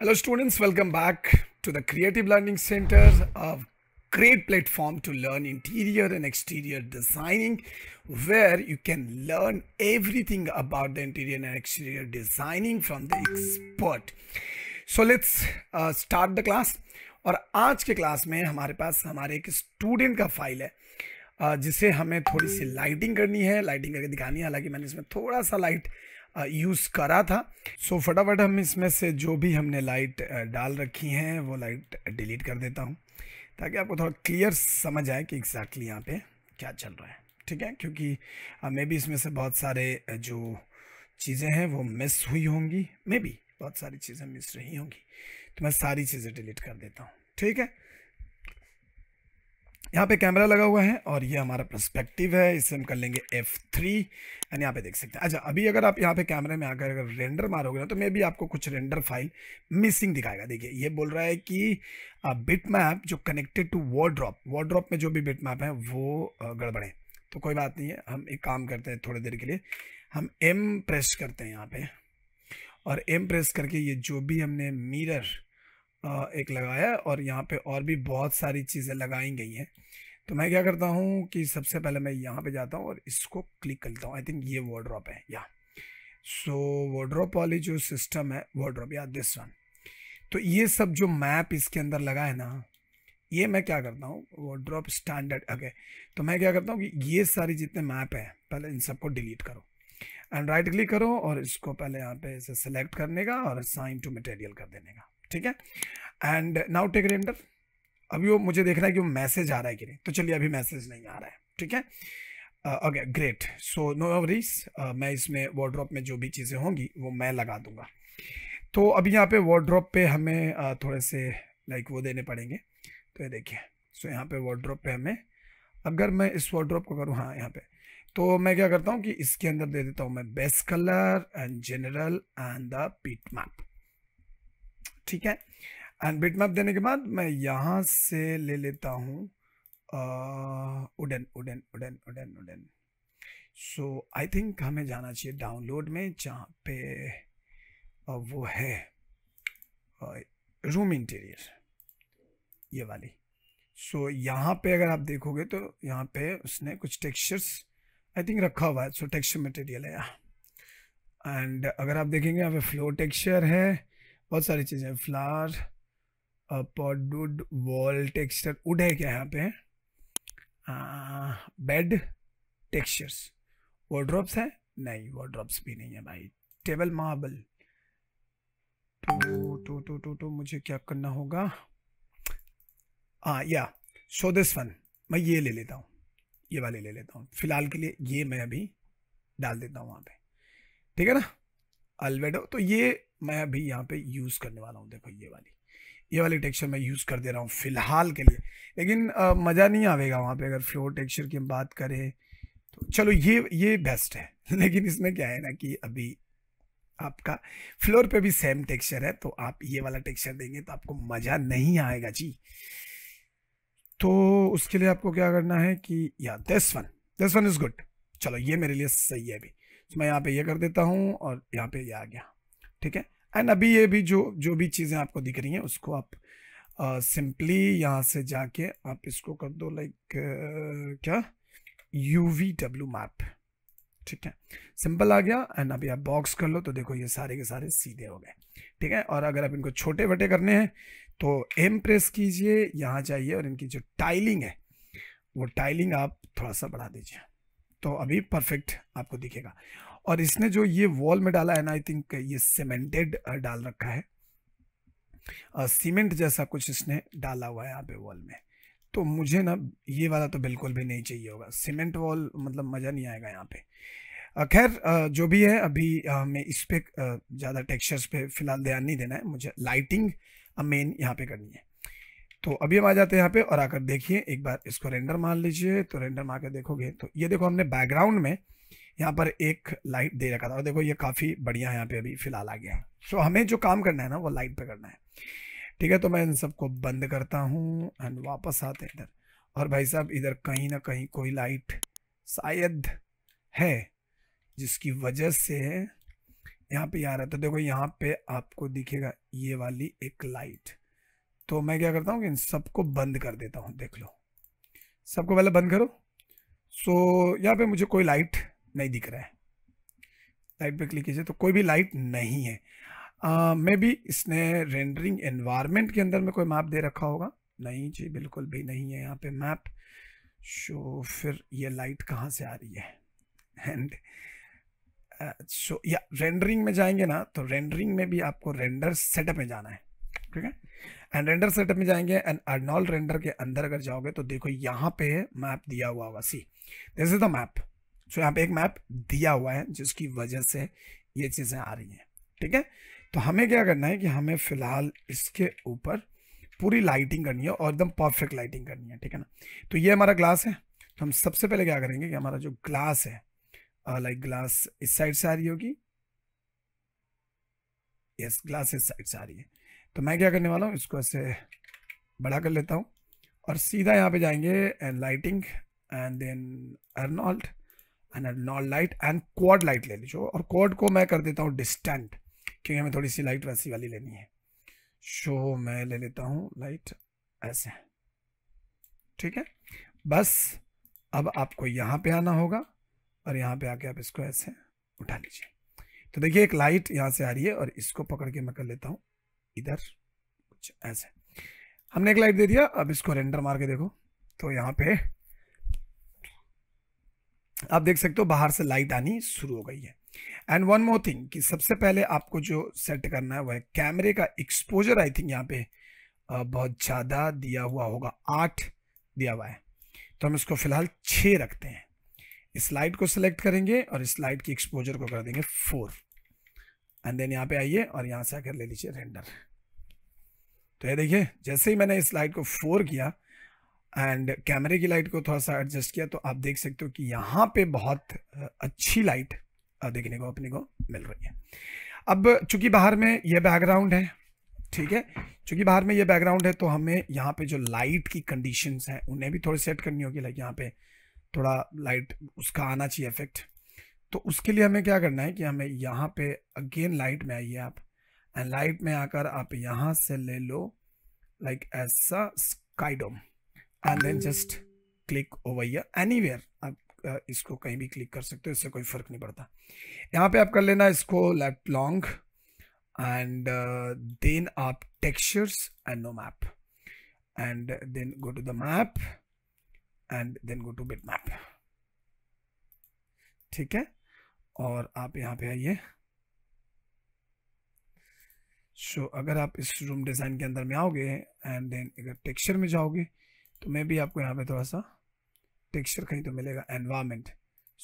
Hello students, welcome back to the Creative Learning Center, a great platform to learn interior and exterior designing where you can learn everything about the interior and exterior designing from the expert. So let's uh, start the class और आज के class में हमारे पास हमारे एक student का file है uh, जिसे हमें थोड़ी सी लाइटिंग करनी है लाइटिंग करके दिखानी है हालांकि मैंने इसमें थोड़ा सा लाइट यूज़ करा था सो so, फटाफट हम इसमें से जो भी हमने लाइट डाल रखी हैं वो लाइट डिलीट कर देता हूँ ताकि आपको थोड़ा क्लियर समझ आए कि एग्जैक्टली यहाँ पे क्या चल रहा है ठीक है क्योंकि मे भी इसमें से बहुत सारे जो चीज़ें हैं वो मिस हुई होंगी मे भी बहुत सारी चीज़ें मिस रही होंगी तो मैं सारी चीज़ें डिलीट कर देता हूँ ठीक है यहाँ पे कैमरा लगा हुआ है और ये हमारा प्रस्पेक्टिव है इसे हम कर लेंगे एफ थ्री एंड यहाँ पे देख सकते हैं अच्छा अभी अगर आप यहाँ पे कैमरे में आकर अगर रेंडर मारोगे ना तो मे भी आपको कुछ रेंडर फाइल मिसिंग दिखाएगा देखिए ये बोल रहा है कि बिट मैप जो कनेक्टेड टू वॉड्रॉप वॉड्रॉप में जो भी बिट मैप है वो गड़बड़े तो कोई बात नहीं है हम एक काम करते हैं थोड़ी देर के लिए हम एम प्रेस करते हैं यहाँ पे और एम प्रेस करके ये जो भी हमने मिरर एक लगाया और यहाँ पे और भी बहुत सारी चीज़ें लगाई गई हैं तो मैं क्या करता हूँ कि सबसे पहले मैं यहाँ पे जाता हूँ और इसको क्लिक करता हूँ आई थिंक ये वॉड्रॉप है या सो वॉड्रॉप वाली जो सिस्टम है वॉड्रॉप या दिस वन तो ये सब जो मैप इसके अंदर लगा है ना ये मैं क्या करता हूँ वॉड्रॉप स्टैंडर्ड अगे तो मैं क्या करता हूँ कि ये सारी जितने मैप हैं पहले इन सबको डिलीट करो एंड राइट क्लिक करो और इसको पहले यहाँ पे इसे सेलेक्ट करने का और साइन टू मटेरियल कर देने का ठीक है एंड नाउ टेक रेंडर अभी वो मुझे देखना है कि वो मैसेज आ रहा है कि नहीं तो चलिए अभी मैसेज नहीं आ रहा है ठीक है okay great so no worries मैं इसमें वॉर्ड्रॉप में जो भी चीज़ें होंगी वो मैं लगा दूंगा तो अभी यहाँ पे वॉर्ड्रॉप पे हमें uh, थोड़े से लाइक like, वो देने पड़ेंगे तो ये देखिए सो so, यहाँ पे वॉर्ड्रॉप पे हमें अगर मैं इस वॉर्ड्रॉप को करूँ हाँ यहाँ पे तो मैं क्या करता हूँ कि इसके अंदर दे देता हूँ मैं best colour and general and the bitmap ठीक है एंड मैप देने के बाद मैं यहाँ से ले लेता हूँ उडन उडन उडन उडन उडन सो आई थिंक हमें जाना चाहिए डाउनलोड में जहाँ पे uh, वो है रूम uh, इंटीरियर ये वाली सो so, यहाँ पे अगर आप देखोगे तो यहाँ पे उसने कुछ टेक्सचर्स आई थिंक रखा हुआ है सो टेक्सचर मटेरियल है यहाँ एंड अगर आप देखेंगे यहाँ पे फ्लो टेक्सचर है बहुत सारी चीज़ें फ्लावर पॉडुड वॉल टेक्सचर उड है क्या यहाँ पे बेड टेक्सचर्स वॉड्रॉप्स है नहीं वॉड्रॉप्स भी नहीं है भाई टेबल मार्बल तो तो तो तो तो मुझे क्या करना होगा हाँ या सो दिस वन मैं ये ले लेता हूँ ये वाले ले लेता हूँ फिलहाल के लिए ये मैं अभी डाल देता हूँ वहाँ पे ठीक है ना अल्वेडो तो ये मैं अभी यहाँ पे यूज़ करने वाला हूँ देखो ये वाली ये वाली टेक्सचर मैं यूज़ कर दे रहा हूँ फ़िलहाल के लिए लेकिन मज़ा नहीं आवेगा वहाँ पे अगर फ्लोर टेक्सचर की हम बात करें तो चलो ये ये बेस्ट है लेकिन इसमें क्या है ना कि अभी आपका फ्लोर पे भी सेम टेक्सचर है तो आप ये वाला टेक्सचर देंगे तो आपको मज़ा नहीं आएगा जी तो उसके लिए आपको क्या करना है कि या this one this one is good चलो ये मेरे लिए सही है अभी तो मैं यहाँ पे ये कर देता हूँ और यहाँ पे ये आ गया ठीक है एंड अभी ये भी जो जो भी चीज़ें आपको दिख रही हैं उसको आप सिंपली uh, यहाँ से जाके आप इसको कर दो लाइक uh, क्या यू वी डब्ल्यू मैप ठीक है सिंपल आ गया एंड अभी आप बॉक्स कर लो तो देखो ये सारे के सारे सीधे हो गए ठीक है और अगर आप इनको छोटे बटे करने हैं तो एम प्रेस कीजिए यहाँ जाइए और इनकी जो टाइलिंग है वो टाइलिंग आप थोड़ा सा बढ़ा दीजिए तो अभी परफेक्ट आपको दिखेगा और इसने जो ये वॉल में डाला है ना आई थिंक ये सीमेंटेड डाल रखा है सीमेंट जैसा कुछ इसने डाला हुआ है यहाँ पे वॉल में तो मुझे ना ये वाला तो बिल्कुल भी नहीं चाहिए होगा सीमेंट वॉल मतलब मज़ा नहीं आएगा यहाँ पे खैर जो भी है अभी हमें इस पर ज़्यादा टेक्सचर्स पे फिलहाल ध्यान नहीं देना है मुझे लाइटिंग मेन यहाँ पे करनी है तो अभी हम आ जाते हैं यहाँ पे और आकर देखिए एक बार इसको रेंडर मान लीजिए तो रेंडर मार के देखोगे तो ये देखो हमने बैकग्राउंड में यहाँ पर एक लाइट दे रखा था और देखो ये काफ़ी बढ़िया यहाँ पे अभी फिलहाल आ गया सो हमें जो काम करना है ना वो लाइट पे करना है ठीक है तो मैं इन सबको बंद करता हूँ एंड वापस आते हैं इधर और भाई साहब इधर कहीं ना कहीं कोई लाइट शायद है जिसकी वजह से यहाँ पे आ रहा है तो देखो यहाँ पे आपको दिखेगा ये वाली एक लाइट तो मैं क्या करता हूँ कि इन सबको बंद कर देता हूँ देख लो सबको पहले बंद करो सो so, यहाँ पे मुझे कोई लाइट नहीं दिख रहा है लाइट पे क्लिक कीजिए तो कोई भी लाइट नहीं है मे uh, भी इसने रेंडरिंग एनवायरनमेंट के अंदर में कोई मैप दे रखा होगा नहीं जी बिल्कुल भी नहीं है यहाँ पे मैप सो फिर ये लाइट कहाँ से आ रही है एंड सो या रेंडरिंग में जाएंगे ना तो रेंडरिंग में भी आपको रेंडर सेटअप में जाना है ठीक है एंड रेंडर सेटअप में जाएंगे एंड अर्नॉल रेंडर के अंदर अगर जाओगे तो देखो यहाँ पे मैप दिया हुआ हुआ see this is the map so यहाँ पे एक मैप दिया हुआ है जिसकी वजह से ये चीज़ें आ रही हैं ठीक है तो हमें क्या करना है कि हमें फिलहाल इसके ऊपर पूरी लाइटिंग करनी है और एकदम परफेक्ट लाइटिंग करनी है ठीक है ना तो ये हमारा ग्लास है तो हम सबसे पहले क्या करेंगे कि हमारा जो ग्लास है लाइक ग्लास इस साइड से आ रही होगी यस ग्लास इस साइड से आ रही है तो मैं क्या करने वाला हूँ इसको ऐसे बड़ा कर लेता हूँ और सीधा यहाँ पे जाएंगे and lighting and then Arnold and Arnold light and quad light ले लीजिए और क्वाड को मैं कर देता हूँ डिस्टेंट क्योंकि हमें थोड़ी सी लाइट वैसी वाली लेनी है शो मैं ले लेता हूँ लाइट ऐसे ठीक है बस अब आपको यहाँ पे आना होगा और यहाँ पे आके आप इसको ऐसे उठा लीजिए तो देखिए एक लाइट यहाँ से आ रही है और इसको पकड़ के मैं कर लेता हूँ इधर कुछ ऐसे हमने एक लाइट दे दिया अब इसको रेंडर मार के देखो तो यहाँ पे आप देख सकते हो बाहर से लाइट आनी शुरू हो गई है एंड वन मोर थिंग कि सबसे पहले आपको जो सेट करना है वह कैमरे का एक्सपोजर आई थिंक यहाँ पे बहुत ज़्यादा दिया हुआ होगा आठ दिया हुआ है तो हम इसको फिलहाल छ रखते हैं इस लाइट को सिलेक्ट करेंगे और इस लाइट की एक्सपोजर को कर देंगे फोर एंड देन यहाँ पे आइए और यहाँ से आकर ले लीजिए रेंडर तो ये देखिए जैसे ही मैंने इस लाइट को फोर किया एंड कैमरे की लाइट को थोड़ा सा एडजस्ट किया तो आप देख सकते हो कि यहाँ पे बहुत अच्छी लाइट देखने को अपने को मिल रही है अब चूंकि बाहर में ये बैकग्राउंड है ठीक है चूंकि बाहर में ये बैकग्राउंड है तो हमें यहाँ पे जो लाइट की कंडीशंस हैं उन्हें भी थोड़ी सेट करनी होगी लाइक यहाँ पे थोड़ा लाइट उसका आना चाहिए इफेक्ट तो उसके लिए हमें क्या करना है कि हमें यहाँ पे अगेन लाइट में आइए आप एंड लाइट में आकर आप यहां से ले लो like as a skydome and then just click over anywhere आप इसको कहीं भी क्लिक कर सकते हो इससे कोई फर्क नहीं पड़ता यहाँ पे आप कर लेना इसको लेफ्ट लॉन्ग एंड देन आप textures and no map and then go to the map and then go to bitmap ठीक है और आप यहाँ पे आइए सो so, अगर आप इस रूम डिज़ाइन के अंदर में आओगे एंड देन अगर टेक्सचर में जाओगे तो मैं भी आपको यहाँ पे थोड़ा सा टेक्सचर कहीं तो मिलेगा एनवायरमेंट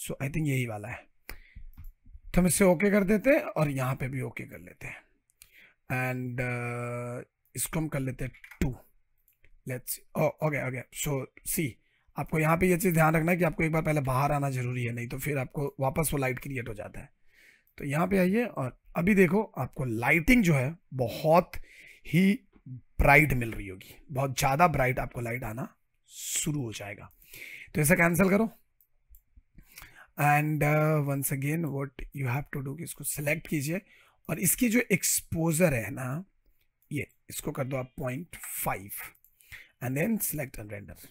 सो आई थिंक यही वाला है तो हम इससे ओके कर देते हैं और यहाँ पे भी ओके कर लेते हैं एंड uh, इसको हम कर लेते हैं two let's okay okay so see आपको यहाँ पे ये यह चीज़ ध्यान रखना है कि आपको एक बार पहले बाहर आना जरूरी है नहीं तो फिर आपको वापस वो लाइट क्रिएट हो जाता है तो यहाँ पे आइए और अभी देखो आपको लाइटिंग जो है बहुत ही ब्राइट मिल रही होगी बहुत ज़्यादा ब्राइट आपको लाइट आना शुरू हो जाएगा तो इसे कैंसिल करो and once again what you have to do कि इसको सिलेक्ट कीजिए और इसकी जो एक्सपोजर है ना ये इसको कर दो आप point five and then select and render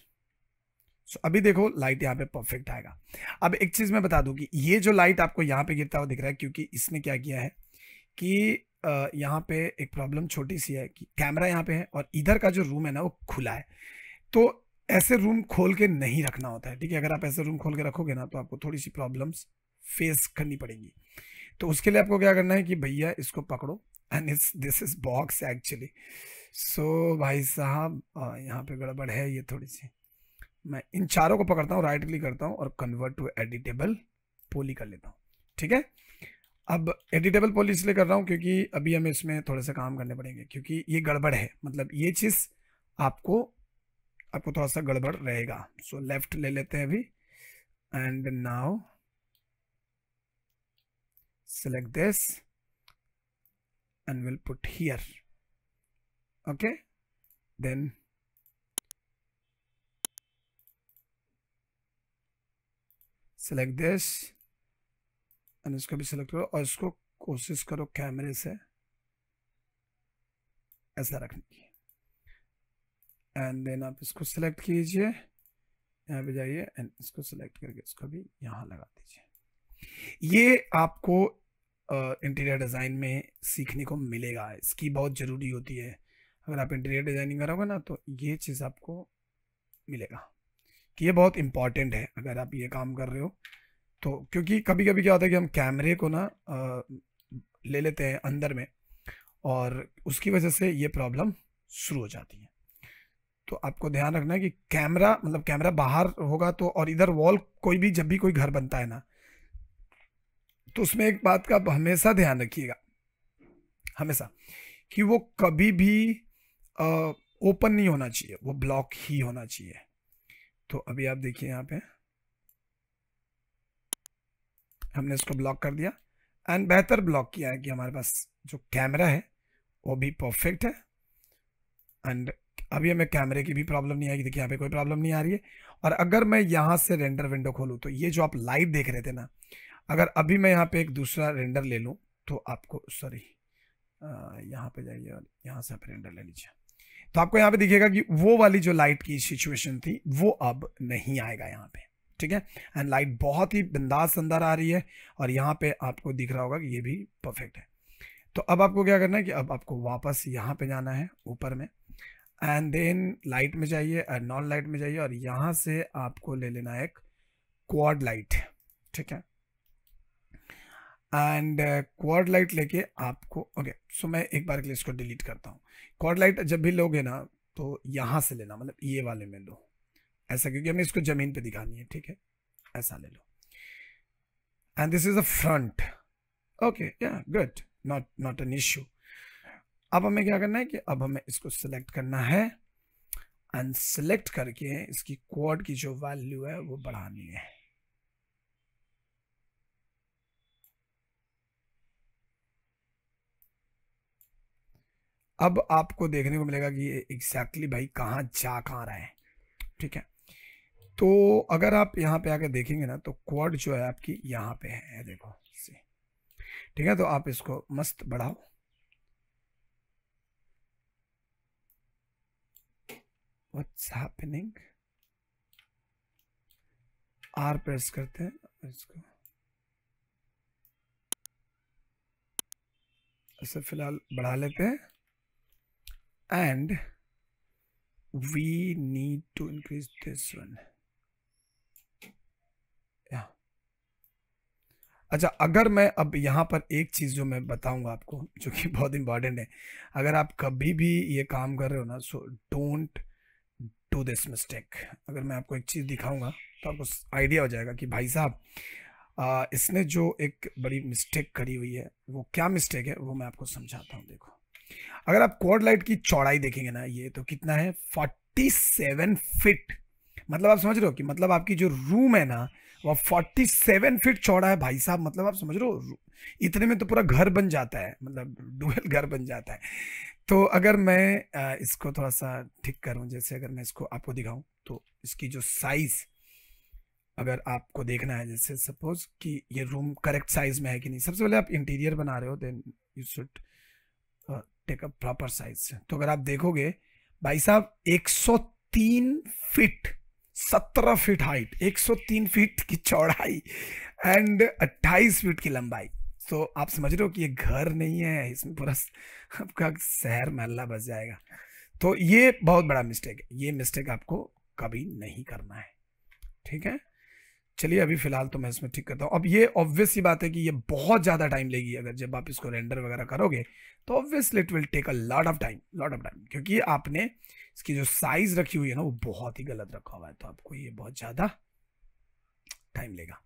so so, अभी देखो लाइट यहाँ पे परफेक्ट आएगा अब एक चीज़ मैं बता दूं कि ये जो लाइट आपको यहाँ पे गिरता हुआ दिख रहा है क्योंकि इसने क्या किया है कि यहाँ पे एक प्रॉब्लम छोटी सी है कि कैमरा यहाँ पे है और इधर का जो रूम है ना वो खुला है तो ऐसे रूम खोल के नहीं रखना होता है ठीक है अगर आप ऐसे रूम खोल के रखोगे ना तो आपको थोड़ी सी प्रॉब्लम्स फेस करनी पड़ेंगी तो उसके लिए आपको क्या करना है कि भैया इसको पकड़ो and it's this is box actually so भाई साहब यहाँ पे गड़बड़ है ये थोड़ी सी मैं इन चारों को पकड़ता हूँ राइट क्लिक करता हूँ और कन्वर्ट टू एडिटेबल पोली कर लेता हूँ ठीक है अब एडिटेबल पोली इसलिए कर रहा हूँ क्योंकि अभी हमें इसमें थोड़े से काम करने पड़ेंगे क्योंकि ये गड़बड़ है मतलब ये चीज़ आपको आपको थोड़ा सा गड़बड़ रहेगा सो so, लेफ्ट ले लेते हैं अभी and now select this and will put here okay then select this and इसको भी सेलेक्ट करो और इसको कोशिश करो कैमरे से ऐसा रखने की एंड देन आप इसको सेलेक्ट कीजिए यहाँ पे जाइए एंड इसको सेलेक्ट करके इसको भी यहाँ लगा दीजिए ये आपको इंटीरियर uh, डिज़ाइन में सीखने को मिलेगा इसकी बहुत ज़रूरी होती है अगर आप इंटीरियर डिज़ाइनिंग करोगे ना तो ये चीज़ आपको मिलेगा कि ये बहुत इंपॉर्टेंट है अगर आप ये काम कर रहे हो तो क्योंकि कभी कभी क्या होता है कि हम कैमरे को ना ले लेते हैं अंदर में और उसकी वजह से ये प्रॉब्लम शुरू हो जाती है तो आपको ध्यान रखना है कि कैमरा मतलब कैमरा बाहर होगा तो और इधर वॉल कोई भी जब भी कोई घर बनता है ना तो उसमें एक बात का आप हमेशा ध्यान रखिएगा हमेशा कि वो कभी भी ओपन नहीं होना चाहिए वो ब्लॉक ही होना चाहिए तो अभी आप देखिए यहाँ पे हमने इसको ब्लॉक कर दिया एंड बेहतर ब्लॉक किया है कि हमारे पास जो कैमरा है वो भी परफेक्ट है एंड अभी हमें कैमरे की भी प्रॉब्लम नहीं आएगी देखिए यहाँ पे कोई प्रॉब्लम नहीं आ रही है और अगर मैं यहाँ से रेंडर विंडो खोलूँ तो ये जो आप लाइव देख रहे थे ना अगर अभी मैं यहाँ पे एक दूसरा रेंडर ले लूँ तो आपको सॉरी यहाँ पे जाइए और यहाँ से आप रेंडर ले लीजिए तो आपको यहां पे दिखेगा कि वो वाली जो लाइट की सिचुएशन थी वो अब नहीं आएगा यहाँ पे ठीक है एंड लाइट बहुत ही बिंदास अंदर आ रही है और यहाँ पे आपको दिख रहा होगा कि ये भी परफेक्ट है तो अब आपको क्या करना है कि अब आपको वापस यहाँ पे जाना है ऊपर में एंड देन लाइट में जाइए एंड नॉन लाइट में जाइए और यहाँ से आपको ले लेना है एक क्वाड लाइट ठीक है एंड क्वाड लाइट लेके आपको ओके okay, सो so मैं एक बार के लिए इसको डिलीट करता हूँ क्वाड लाइट जब भी लोगे ना तो यहाँ से लेना मतलब ये वाले में लो ऐसा क्योंकि हमें इसको ज़मीन पे दिखानी है ठीक है ऐसा ले लो and this is a front okay या good not not an issue अब हमें क्या करना है कि अब हमें इसको सिलेक्ट करना है एंड सिलेक्ट करके इसकी क्वाड की जो वैल्यू है वो बढ़ानी है अब आपको देखने को मिलेगा कि ये एग्जैक्टली भाई कहाँ जा कहाँ रहा है ठीक है तो अगर आप यहाँ पे आकर देखेंगे ना तो क्वाड जो है आपकी यहाँ पे है देखो सी ठीक है तो आप इसको मस्त बढ़ाओ What's happening? R प्रेस करते हैं इसको ऐसे फिलहाल बढ़ा लेते हैं and we need to increase this one yeah. अच्छा अगर मैं अब यहाँ पर एक चीज़ जो मैं बताऊंगा आपको जो कि बहुत इंपॉर्टेंट है अगर आप कभी भी ये काम कर रहे हो ना so don't do this mistake अगर मैं आपको एक चीज़ दिखाऊंगा तो आपको आइडिया हो जाएगा कि भाई साहब इसने जो एक बड़ी मिस्टेक करी हुई है वो क्या मिस्टेक है वो मैं आपको समझाता हूँ देखो अगर आप क्वाड लाइट की चौड़ाई देखेंगे ना ये तो कितना है फोर्टी सेवन फिट मतलब आप समझ रहे हो कि मतलब आपकी जो रूम है ना वो फोर्टी सेवन फिट चौड़ा है भाई साहब मतलब आप समझ रहे हो इतने में तो पूरा घर बन जाता है मतलब डुअल घर बन जाता है तो अगर मैं इसको थोड़ा सा ठीक करूं जैसे अगर मैं इसको आपको दिखाऊं तो इसकी जो साइज़ अगर आपको देखना है जैसे सपोज़ कि ये रूम करेक्ट साइज़ में है कि नहीं सबसे पहले आप इंटीरियर बना रहे हो then you should take a proper size तो अगर आप देखोगे भाई साहब 103 फीट 17 फीट हाइट 103 फीट की चौड़ाई एंड 28 फीट की लंबाई तो so, आप समझ रहे हो कि ये घर नहीं है इसमें पूरा आपका शहर महल्ला बस जाएगा तो ये बहुत बड़ा मिस्टेक है ये मिस्टेक आपको कभी नहीं करना है ठीक है चलिए अभी फिलहाल तो मैं इसमें ठीक करता हूँ अब ये ऑब्वियस ही बात है कि ये बहुत ज़्यादा टाइम लेगी अगर जब आप इसको रेंडर वगैरह करोगे तो obviously it will take a lot of time lot of time क्योंकि आपने इसकी जो साइज़ रखी हुई है ना वो बहुत ही गलत रखा हुआ है तो आपको ये बहुत ज़्यादा टाइम लेगा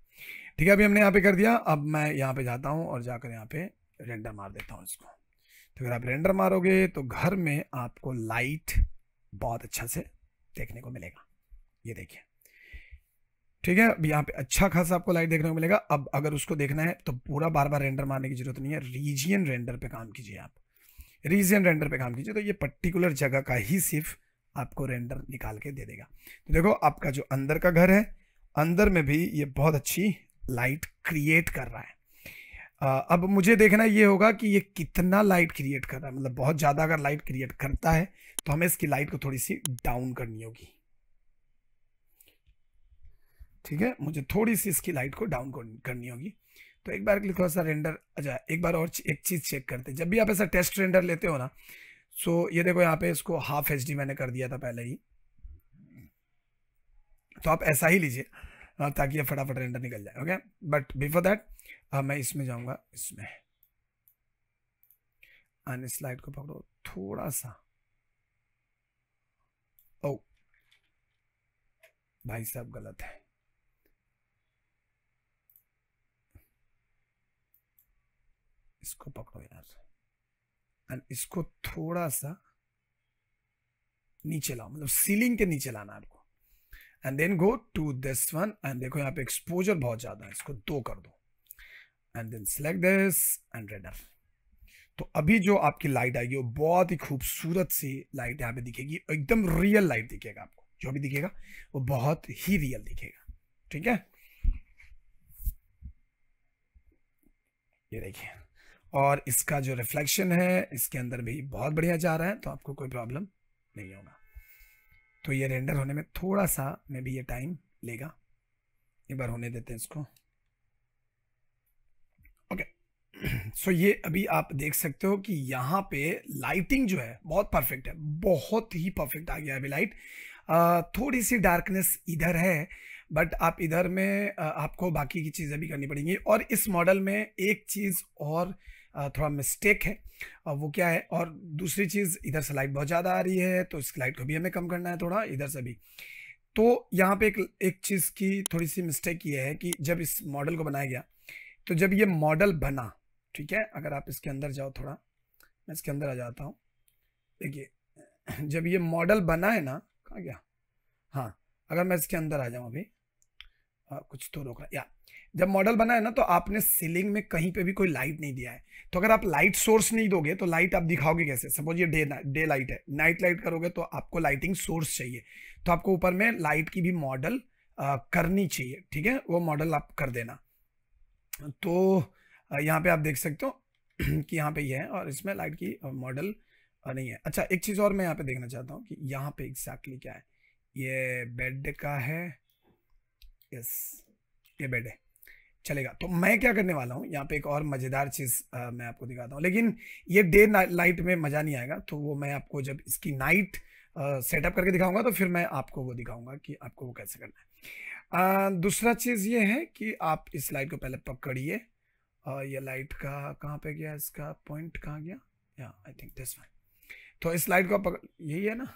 ठीक है अभी हमने यहाँ पे कर दिया अब मैं यहाँ पे जाता हूँ और जाकर यहाँ पे रेंडर मार देता हूँ इसको तो अगर आप रेंडर मारोगे तो घर में आपको लाइट बहुत अच्छा से देखने को मिलेगा ये देखिए ठीक है अब यहाँ पे अच्छा खासा आपको लाइट देखने को मिलेगा अब अगर उसको देखना है तो पूरा बार बार रेंडर मारने की जरूरत नहीं है रीजियन रेंडर पे काम कीजिए आप रीजियन रेंडर पे काम कीजिए तो ये पर्टिकुलर जगह का ही सिर्फ आपको रेंडर निकाल के दे देगा तो देखो आपका जो अंदर का घर है अंदर में भी ये बहुत अच्छी लाइट क्रिएट कर रहा है अब मुझे देखना ये होगा कि ये कितना लाइट क्रिएट कर रहा है मतलब बहुत ज़्यादा अगर लाइट क्रिएट करता है तो हमें इसकी लाइट को थोड़ी सी डाउन करनी होगी ठीक है मुझे थोड़ी सी इसकी लाइट को डाउन करनी होगी तो एक बार के लिए रेंडर अच्छा एक बार और एक चीज़ चेक करते जब भी आप ऐसा टेस्ट रेंडर लेते हो ना सो ये देखो यहाँ पे इसको हाफ एच मैंने कर दिया था पहले ही तो आप ऐसा ही लीजिए ताकि ये फटाफट रेंडर निकल जाए ओके बट बिफोर दैट मैं इसमें जाऊंगा इसमें स्लाइड को पकड़ो थोड़ा सा ओ oh! भाई साहब गलत है इसको पकड़ो यहां से और इसको थोड़ा सा नीचे लाओ मतलब सीलिंग के नीचे लाना आपको and then go to this one and देखो यहाँ पे एक्सपोजर बहुत ज्यादा है इसको दो कर दो and then select this and render तो अभी जो आपकी लाइट आएगी वो बहुत ही खूबसूरत सी लाइट यहाँ पे दिखेगी एकदम रियल लाइट दिखेगा आपको जो भी दिखेगा वो बहुत ही रियल दिखेगा ठीक है ये देखिए और इसका जो रिफ्लेक्शन है इसके अंदर भी बहुत बढ़िया जा रहा है तो आपको कोई प्रॉब्लम नहीं होगा तो ये रेंडर होने में थोड़ा सा मे भी ये टाइम लेगा एक बार होने देते हैं इसको ओके सो ये अभी आप देख सकते हो कि यहाँ पे लाइटिंग जो है बहुत परफेक्ट है बहुत ही परफेक्ट आ गया अभी लाइट थोड़ी सी डार्कनेस इधर है बट आप इधर में आपको बाकी की चीज़ें भी करनी पड़ेंगी और इस मॉडल में एक चीज़ और थोड़ा मिस्टेक है और वो क्या है और दूसरी चीज़ इधर से लाइट बहुत ज़्यादा आ रही है तो इस लाइट को भी हमें कम करना है थोड़ा इधर से भी तो यहाँ पे एक एक चीज़ की थोड़ी सी मिस्टेक ये है कि जब इस मॉडल को बनाया गया तो जब ये मॉडल बना ठीक है अगर आप इसके अंदर जाओ थोड़ा मैं इसके अंदर आ जाता हूँ देखिए जब ये मॉडल बना है ना कहाँ गया हाँ अगर मैं इसके अंदर आ जाऊँ अभी आ, कुछ तो रोका या जब मॉडल बना है ना तो आपने सीलिंग में कहीं पे भी कोई लाइट नहीं दिया है तो अगर आप लाइट सोर्स नहीं दोगे तो लाइट आप दिखाओगे कैसे सपोज ये डे डे लाइट है नाइट लाइट करोगे तो आपको लाइटिंग सोर्स चाहिए तो आपको ऊपर में लाइट की भी मॉडल करनी चाहिए ठीक है वो मॉडल आप कर देना तो यहाँ पे आप देख सकते हो कि यहाँ पे ये है और इसमें लाइट की मॉडल नहीं है अच्छा एक चीज़ और मैं यहाँ पे देखना चाहता हूँ कि यहाँ पे एग्जैक्टली exactly क्या है ये बेड का है यस ये बेड है चलेगा तो मैं क्या करने वाला हूँ यहाँ पे एक और मज़ेदार चीज़ आ, मैं आपको दिखाता हूँ लेकिन ये डे लाइट में मज़ा नहीं आएगा तो वो मैं आपको जब इसकी नाइट सेटअप करके दिखाऊंगा तो फिर मैं आपको वो दिखाऊंगा कि आपको वो कैसे करना है आ, दूसरा चीज़ ये है कि आप इस लाइट को पहले पकड़िए ये लाइट का कहाँ पे गया इसका पॉइंट कहाँ गया या आई थिंक दिस वन तो इस लाइट को पकड़ यही है ना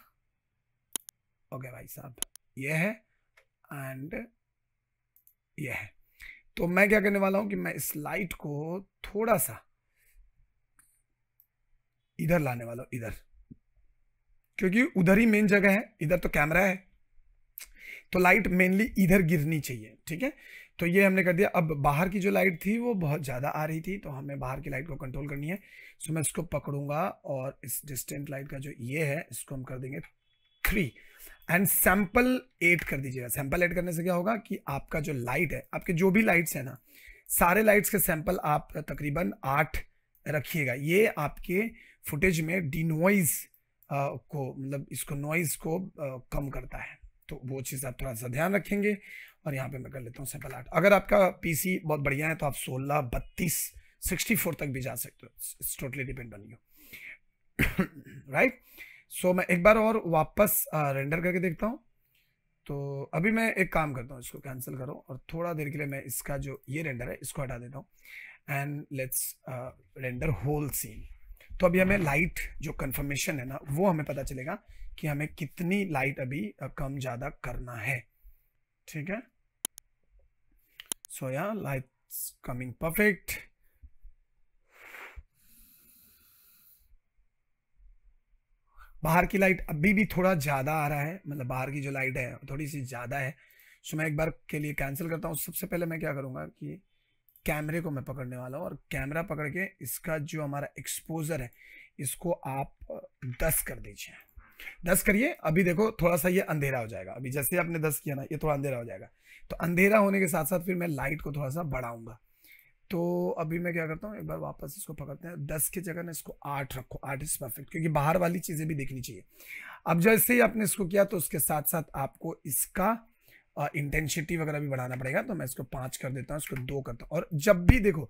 ओके भाई साहब ये है एंड ये है तो मैं क्या करने वाला हूं कि मैं इस लाइट को थोड़ा सा इधर लाने वाला हूं इधर क्योंकि उधर ही मेन जगह है इधर तो कैमरा है तो लाइट मेनली इधर गिरनी चाहिए ठीक है तो ये हमने कर दिया अब बाहर की जो लाइट थी वो बहुत ज़्यादा आ रही थी तो हमें बाहर की लाइट को कंट्रोल करनी है सो मैं इसको पकड़ूंगा और इस डिस्टेंट लाइट का जो ये है इसको हम कर देंगे थ्री एंड सैंपल एड कर दीजिएगा सैंपल एड करने से क्या होगा कि आपका जो लाइट है आपके जो भी लाइट्स है ना सारे लाइट्स के सैंपल आप तकरीबन आठ रखिएगा ये आपके फुटेज में डिनोइज को मतलब इसको नॉइज को आ, कम करता है तो वो चीज़ आप थोड़ा सा ध्यान रखेंगे और यहाँ पे मैं कर लेता हूँ सैंपल आठ अगर आपका पीसी बहुत बढ़िया है तो आप सोलह बत्तीस सिक्सटी फोर तक भी जा सकते हो totally depend on you right so so, मैं एक बार और वापस रेंडर करके देखता हूँ तो अभी मैं एक काम करता हूँ इसको कैंसिल करो और थोड़ा देर के लिए मैं इसका जो ये रेंडर है इसको हटा देता हूँ and let's render whole scene तो अभी हमें लाइट जो कन्फर्मेशन है ना वो हमें पता चलेगा कि हमें कितनी लाइट अभी कम ज़्यादा करना है ठीक है सो या लाइट कमिंग परफेक्ट बाहर की लाइट अभी भी थोड़ा ज़्यादा आ रहा है मतलब बाहर की जो लाइट है थोड़ी सी ज़्यादा है सो मैं एक बार के लिए कैंसिल करता हूँ सबसे पहले मैं क्या करूँगा कि कैमरे को मैं पकड़ने वाला हूँ और कैमरा पकड़ के इसका जो हमारा एक्सपोजर है इसको आप दस कर दीजिए दस करिए अभी देखो थोड़ा सा ये अंधेरा हो जाएगा अभी जैसे आपने दस किया ना ये थोड़ा अंधेरा हो जाएगा तो अंधेरा होने के साथ साथ फिर मैं लाइट को थोड़ा सा बढ़ाऊंगा तो अभी मैं क्या करता हूँ एक बार वापस इसको पकड़ते हैं दस की जगह ना इसको आठ रखो आठ इज परफेक्ट क्योंकि बाहर वाली चीज़ें भी देखनी चाहिए अब जैसे ही आपने इसको किया तो उसके साथ साथ आपको इसका इंटेंसिटी वगैरह भी बढ़ाना पड़ेगा तो मैं इसको पाँच कर देता हूँ इसको दो करता हूँ और जब भी देखो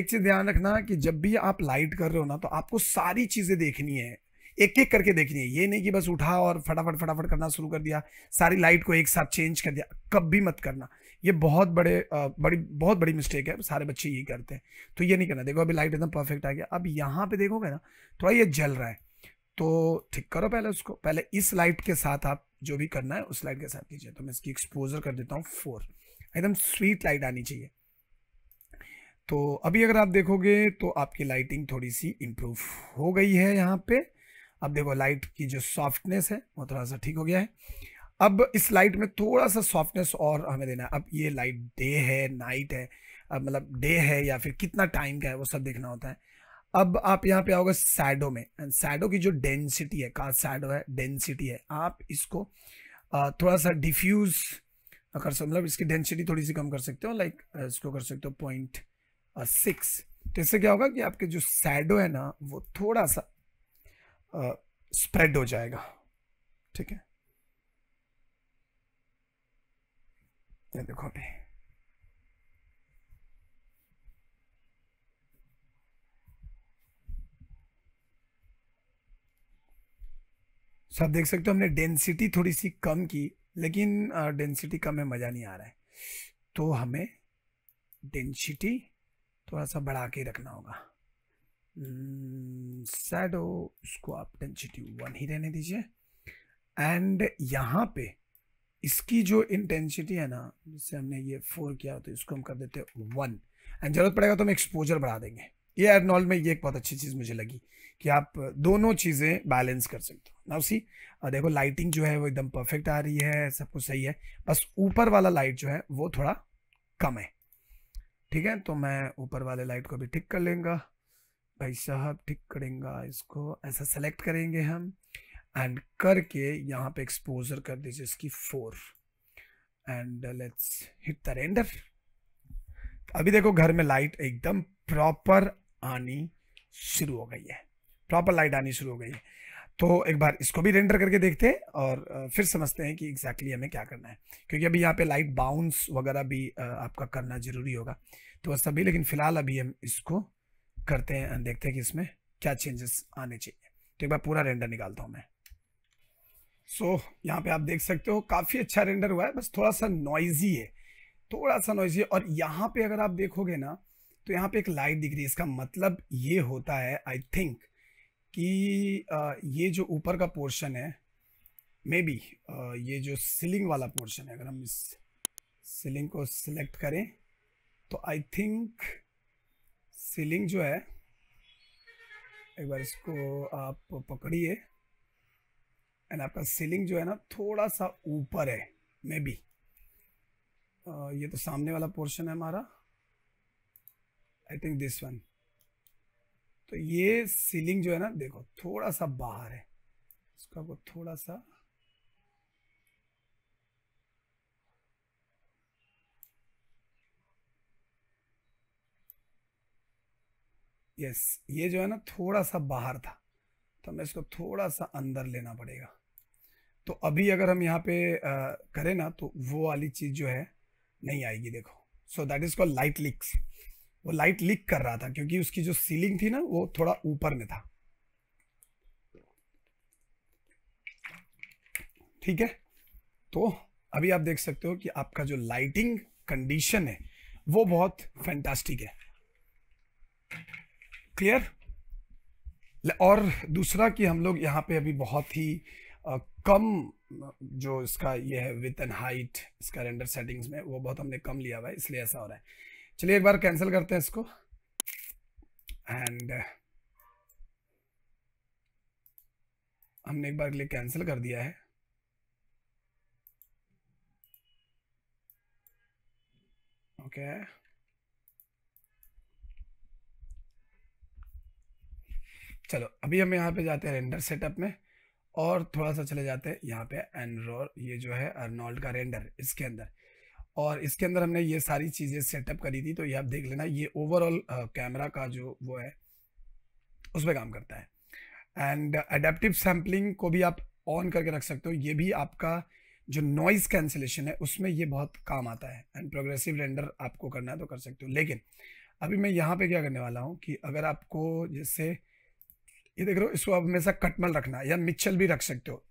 एक चीज़ ध्यान रखना कि जब भी आप लाइट कर रहे हो ना तो आपको सारी चीज़ें देखनी है एक एक करके देखनी है ये नहीं कि बस उठा और फटाफट फटाफट करना शुरू कर दिया सारी लाइट को एक साथ चेंज कर दिया कभी मत करना ये बहुत बड़े बड़ी बहुत बड़ी मिस्टेक है सारे बच्चे यही करते हैं तो ये नहीं करना देखो अभी लाइट एकदम परफेक्ट आ गया अब यहाँ पे देखोगे ना थोड़ा ये जल रहा है तो ठीक करो पहले उसको पहले इस लाइट के साथ आप जो भी करना है उस लाइट के साथ कीजिए तो मैं इसकी एक्सपोजर कर देता हूँ फोर एकदम स्वीट लाइट आनी चाहिए तो अभी अगर आप देखोगे तो आपकी लाइटिंग थोड़ी सी इम्प्रूव हो गई है यहाँ पे अब देखो लाइट की जो सॉफ्टनेस है वो थोड़ा सा ठीक हो गया है अब इस लाइट में थोड़ा सा सॉफ्टनेस और हमें देना है अब ये लाइट डे है नाइट है अब मतलब डे है या फिर कितना टाइम का है वो सब देखना होता है अब आप यहाँ पे आओगे सैडो में एंड सैडो की जो डेंसिटी है कहा सैडो है डेंसिटी है आप इसको थोड़ा सा डिफ्यूज़ कर सकते मतलब इसकी डेंसिटी थोड़ी सी कम कर सकते हो लाइक इसको कर सकते हो पॉइंट सिक्स तो इससे क्या होगा कि आपके जो सैडो है ना वो थोड़ा सा स्प्रेड हो जाएगा ठीक है another copy. सब देख सकते हो हमने डेंसिटी थोड़ी सी कम की लेकिन डेंसिटी कम में मज़ा नहीं आ रहा है तो हमें डेंसिटी थोड़ा सा बढ़ा के रखना होगा सैडो hmm, इसको आप डेंसिटी वन ही रहने दीजिए एंड यहाँ पे इसकी जो इंटेंसिटी है ना जिससे हमने ये फोर किया तो इसको हम कर देते हैं वन एंड जरूरत पड़ेगा तो हम एक्सपोजर बढ़ा देंगे ये एडनॉल में ये एक बहुत अच्छी चीज़ मुझे लगी कि आप दोनों चीज़ें बैलेंस कर सकते हो ना उसी देखो लाइटिंग जो है वो एकदम परफेक्ट आ रही है सब कुछ सही है बस ऊपर वाला लाइट जो है वो थोड़ा कम है ठीक है तो मैं ऊपर वाले लाइट को भी ठीक कर लेंगे भाई साहब ठीक करेंगे इसको ऐसा सेलेक्ट करेंगे हम एंड करके यहाँ पे एक्सपोजर कर दीजिए इसकी four and let's hit the render अभी देखो घर में लाइट एकदम प्रॉपर आनी शुरू हो गई है प्रॉपर लाइट आनी शुरू हो गई है तो एक बार इसको भी रेंडर करके देखते हैं और फिर समझते हैं कि एग्जैक्टली exactly हमें क्या करना है क्योंकि अभी यहाँ पे लाइट बाउंस वगैरह भी आपका करना ज़रूरी होगा तो वह सभी लेकिन फ़िलहाल अभी हम इसको करते हैं देखते हैं कि इसमें क्या चेंजेस आने चाहिए तो एक बार पूरा रेंडर निकालता हूँ मैं सो so, यहाँ पे आप देख सकते हो काफ़ी अच्छा रेंडर हुआ है बस थोड़ा सा नॉइजी है थोड़ा सा नॉइजी है और यहाँ पे अगर आप देखोगे ना तो यहाँ पे एक लाइट दिख रही है इसका मतलब ये होता है आई थिंक कि ये जो ऊपर का पोर्शन है मे बी ये जो सीलिंग वाला पोर्शन है अगर हम इस सीलिंग को सिलेक्ट करें तो आई थिंक सीलिंग जो है एक बार इसको आप पकड़िए एंड आपका सीलिंग जो है ना थोड़ा सा ऊपर है मे बी ये तो सामने वाला पोर्शन है हमारा आई थिंक दिस वन तो ये सीलिंग जो है ना देखो थोड़ा सा बाहर है इसको आपको थोड़ा सा यस yes, ये जो है ना थोड़ा सा बाहर था तो हमें इसको थोड़ा सा अंदर लेना पड़ेगा तो अभी अगर हम यहाँ पे करें ना तो वो वाली चीज़ जो है नहीं आएगी देखो so that is called light leaks वो लाइट लिक कर रहा था क्योंकि उसकी जो सीलिंग थी ना वो थोड़ा ऊपर में था ठीक है तो अभी आप देख सकते हो कि आपका जो लाइटिंग कंडीशन है वो बहुत फैंटास्टिक है क्लियर और दूसरा कि हम लोग यहाँ पे अभी बहुत ही कम जो इसका ये है विथ एंड हाइट इसका रेंडर सेटिंग्स में वो बहुत हमने कम लिया हुआ है इसलिए ऐसा हो रहा है चलिए एक बार कैंसिल करते हैं इसको एंड हमने एक बार के लिए कैंसिल कर दिया है ओके okay. चलो अभी हम यहां पे जाते हैं रेंडर सेटअप में और थोड़ा सा चले जाते हैं यहाँ पे एनरोल ये जो है अर्नोल्ड का रेंडर इसके अंदर और इसके अंदर हमने ये सारी चीज़ें सेटअप करी थी तो ये आप देख लेना ये ओवरऑल कैमरा का जो वो है उस पर काम करता है एंड अडेप्टिव सैम्पलिंग को भी आप ऑन करके रख सकते हो ये भी आपका जो नॉइज़ कैंसिलेशन है उसमें ये बहुत काम आता है एंड प्रोग्रेसिव रेंडर आपको करना है तो कर सकते हो लेकिन अभी मैं यहाँ पे क्या करने वाला हूँ कि अगर आपको जैसे ये देख रहे हो इसको आप हमेशा कटमल रखना है या मिच्छल भी रख सकते हो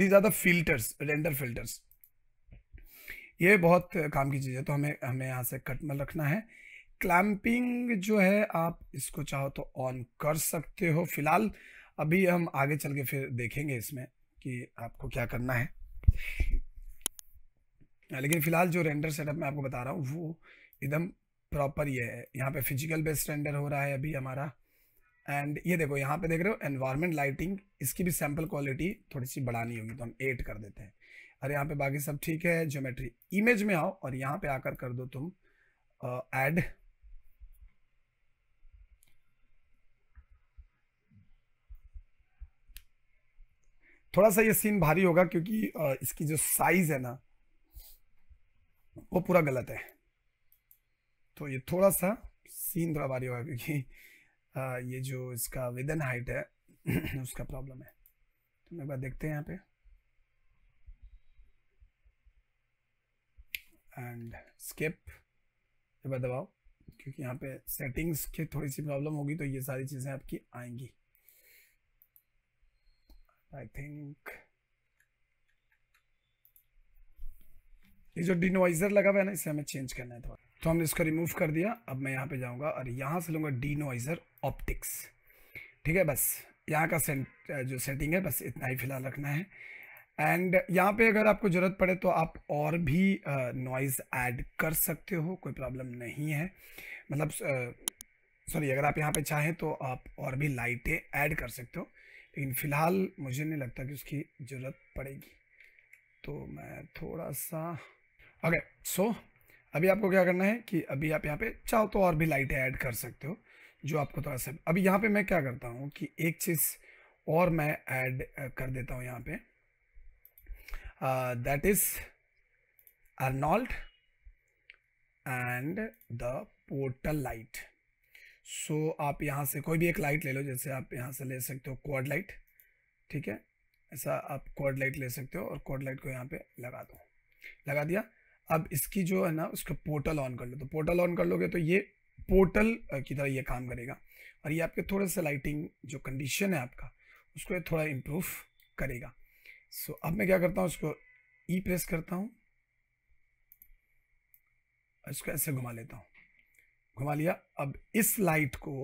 these are the filters render filters ये बहुत काम की चीज़ है तो हमें हमें यहाँ से कटमल रखना है क्लैम्पिंग जो है आप इसको चाहो तो ऑन कर सकते हो फिलहाल अभी हम आगे चल के फिर देखेंगे इसमें कि आपको क्या करना है हाँ, लेकिन फिलहाल जो रेंडर सेटअप मैं आपको बता रहा हूँ वो एकदम प्रॉपर ये है यहाँ पे फिजिकल बेस्ड रेंडर हो रहा है अभी हमारा एंड ये देखो यहाँ पे देख रहे हो एनवायरमेंट लाइटिंग इसकी भी सैम्पल क्वालिटी थोड़ी सी बढ़ानी होगी तो हम एट कर देते हैं और यहाँ पे बाकी सब ठीक है ज्योमेट्री इमेज में आओ और यहाँ पे आकर कर दो तुम एड थोड़ा सा ये सीन भारी होगा क्योंकि आ, इसकी जो साइज है ना वो पूरा गलत है तो ये थोड़ा सा सीन थोड़ा भारी होगा क्योंकि ये जो इसका विदन हाइट है उसका प्रॉब्लम है तो एक बार देखते हैं यहाँ पे एंड स्किप एक बार दबाओ क्योंकि यहाँ पे सेटिंग्स की थोड़ी सी प्रॉब्लम होगी तो ये सारी चीज़ें आपकी आएंगी आई थिंक ये जो डिनोवाइजर लगा हुआ है ना इसे हमें चेंज करना है थोड़ा तो हमने इसको रिमूव कर दिया अब मैं यहाँ पे जाऊँगा और यहाँ से लूँगा डिनोवाइजर ऑप्टिक्स ठीक है बस यहाँ का सेंट जो सेटिंग है बस इतना ही फ़िलहाल रखना है एंड यहाँ पे अगर आपको ज़रूरत पड़े तो आप और भी नॉइज़ ऐड कर सकते हो कोई प्रॉब्लम नहीं है मतलब सॉरी अगर आप यहाँ पे चाहें तो आप और भी लाइटें ऐड कर सकते हो लेकिन फ़िलहाल मुझे नहीं लगता कि उसकी ज़रूरत पड़ेगी तो मैं थोड़ा सा ओके okay, सो so, अभी आपको क्या करना है कि अभी आप यहाँ पे चाहो तो और भी लाइटें ऐड कर सकते हो जो आपको थोड़ा सा अभी यहाँ पे मैं क्या करता हूँ कि एक चीज़ और मैं ऐड कर देता हूँ यहाँ पे that is Arnold and the portal light so आप यहाँ से कोई भी एक लाइट ले लो जैसे आप यहाँ से ले सकते हो क्वाड लाइट ठीक है ऐसा आप क्वाड लाइट ले सकते हो और क्वाड लाइट को यहाँ पे लगा दो लगा दिया अब इसकी जो है ना उसका पोर्टल ऑन कर लो तो पोर्टल ऑन कर लोगे तो ये पोर्टल की तरह ये काम करेगा और ये आपके थोड़ा सा लाइटिंग जो कंडीशन है आपका उसको ये थोड़ा इम्प्रूव करेगा सो so, अब मैं क्या करता हूँ उसको ई e प्रेस करता हूँ इसको ऐसे घुमा लेता हूँ घुमा लिया अब इस लाइट को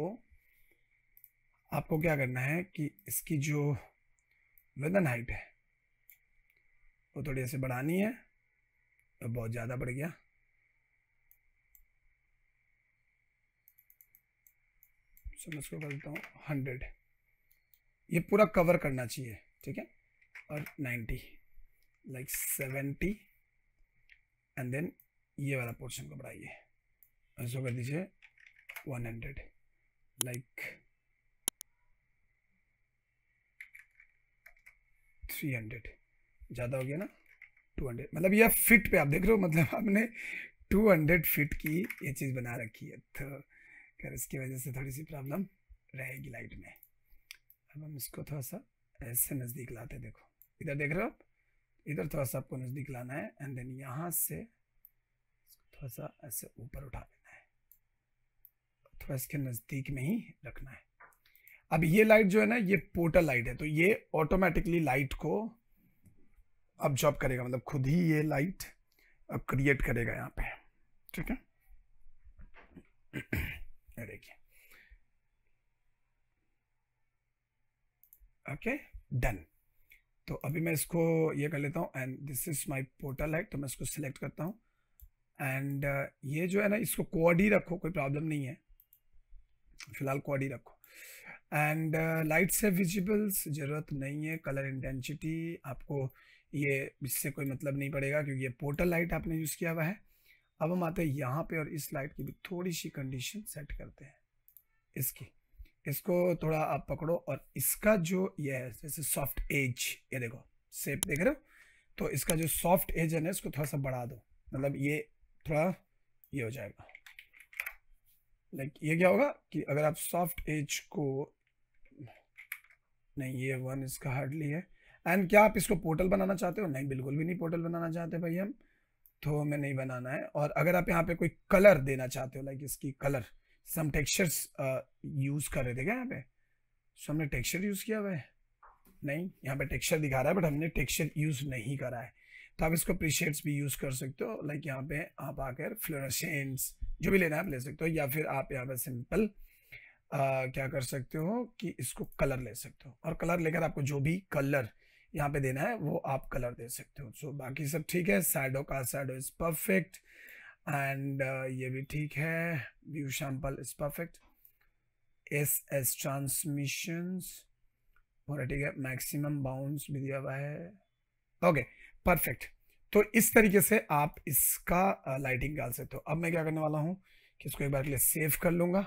आपको क्या करना है कि इसकी जो वेदन हाइट है वो थोड़ी ऐसे बढ़ानी है तो बहुत ज़्यादा बढ़ गया सो मैं इसको कर देता हूँ हंड्रेड ये पूरा कवर करना चाहिए ठीक है और ninety like seventy and then ये वाला पोर्शन को बढ़ाइए ऐसा कर दीजिए one hundred like three hundred ज़्यादा हो गया ना टू हंड्रेड मतलब ये फिट पे आप देख रहे हो मतलब आपने टू हंड्रेड फिट की ये चीज़ बना रखी है तो खैर इसकी वजह से थोड़ी सी प्रॉब्लम रहेगी लाइट में अब हम इसको थोड़ा सा ऐसे नज़दीक लाते देखो इधर देख रहे हो आप इधर थोड़ा सा आपको नज़दीक लाना है एंड देन यहाँ से थोड़ा सा ऐसे ऊपर उठा लेना है थोड़ा इसके नज़दीक में ही रखना है अब ये लाइट जो है ना ये पोर्टल लाइट है तो ये ऑटोमेटिकली लाइट को ऑब्जॉर्ब करेगा मतलब खुद ही ये लाइट अब क्रिएट करेगा यहाँ पे ठीक है ये देखिए ओके डन तो अभी मैं इसको ये कर लेता हूँ and this is my portal है तो मैं इसको सिलेक्ट करता हूँ एंड uh, ये जो है ना इसको क्वाड ही रखो कोई प्रॉब्लम नहीं है फिलहाल क्वाड ही रखो एंड लाइट से विजिबल्स ज़रूरत नहीं है कलर इंटेंसिटी आपको ये इससे कोई मतलब नहीं पड़ेगा क्योंकि ये पोर्टल लाइट आपने यूज़ किया हुआ है अब हम आते हैं यहाँ पे और इस लाइट की भी थोड़ी सी कंडीशन सेट करते हैं इसकी इसको थोड़ा आप पकड़ो और इसका जो ये है जैसे सॉफ्ट एज ये देखो सेप देख रहे हो तो इसका जो सॉफ्ट एज है ना इसको थोड़ा सा बढ़ा दो मतलब ये थोड़ा ये हो जाएगा लाइक ये क्या होगा कि अगर आप सॉफ्ट एज को नहीं ये वन इसका हार्डली है एंड क्या आप इसको पोर्टल बनाना चाहते हो नहीं बिल्कुल भी नहीं पोर्टल बनाना चाहते भाई हम तो हमें नहीं बनाना है और अगर आप यहाँ पे कोई कलर देना चाहते हो लाइक इसकी कलर सम टेक्सचर्स यूज़ कर रहे थे क्या यहाँ पे सो हमने टेक्सचर यूज़ किया हुआ है नहीं यहाँ पे टेक्सचर दिखा रहा है बट हमने टेक्सचर यूज़ नहीं करा है तो आप इसको प्रीशेड्स भी यूज़ कर सकते हो लाइक यहाँ पे आप आकर फ्लोरसेंट्स जो भी लेना है आप ले सकते हो या फिर आप यहाँ पे सिंपल uh, क्या कर सकते हो कि इसको कलर ले सकते हो और कलर लेकर आपको जो भी कलर यहाँ पे देना है वो आप कलर दे सकते हो सो बाकी सब ठीक है साइडो का साइडो इज परफेक्ट एंड ये भी ठीक है view sample is perfect S S transmission ठीक है मैक्सिमम बाउंस भी दिया हुआ है ओके परफेक्ट तो इस तरीके से आप इसका लाइटिंग uh, डाल सकते हो अब मैं क्या करने वाला हूँ कि इसको एक बार के लिए सेव कर लूंगा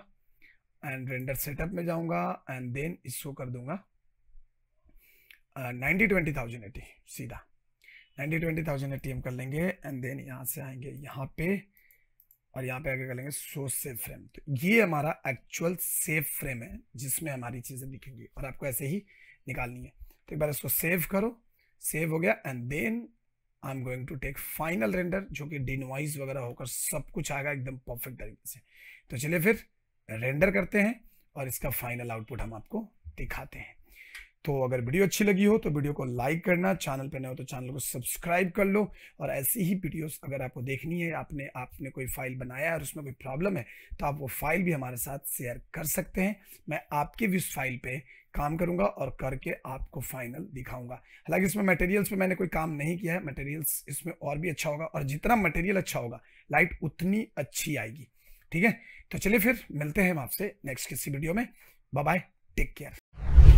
एंड रेंडर सेटअप में जाऊंगा एंड देन इसको कर दूंगा नाइन्टी ट्वेंटी थाउजेंड एटी सीधा नाइन्टी ट्वेंटी थाउजेंड एटी हम कर लेंगे एंड देन यहाँ से आएंगे यहाँ पे और यहाँ पे आगे कर लेंगे सो सेफ फ्रेम तो ये हमारा एक्चुअल सेफ फ्रेम है जिसमें हमारी चीज़ें दिखेंगी और आपको ऐसे ही निकालनी है तो एक बार इसको सेव करो सेव हो गया and then I am going to take final render जो कि डिनवाइस वगैरह होकर सब कुछ आएगा एकदम परफेक्ट तरीके से तो चलिए फिर रेंडर करते हैं और इसका फाइनल आउटपुट हम आपको दिखाते हैं तो अगर वीडियो अच्छी लगी हो तो वीडियो को लाइक करना चैनल पर नए हो तो चैनल को सब्सक्राइब कर लो और ऐसी ही वीडियोस अगर आपको देखनी है आपने आपने कोई फाइल बनाया है और उसमें कोई प्रॉब्लम है तो आप वो फाइल भी हमारे साथ शेयर कर सकते हैं मैं आपके भी उस फाइल पर काम करूंगा और करके आपको फाइनल दिखाऊंगा हालांकि इसमें मटेरियल्स पे मैंने कोई काम नहीं किया है मटेरियल्स इसमें और भी अच्छा होगा और जितना मटेरियल अच्छा होगा लाइट उतनी अच्छी आएगी ठीक है तो चलिए फिर मिलते हैं हम आपसे नेक्स्ट किसी वीडियो में बाय टेक केयर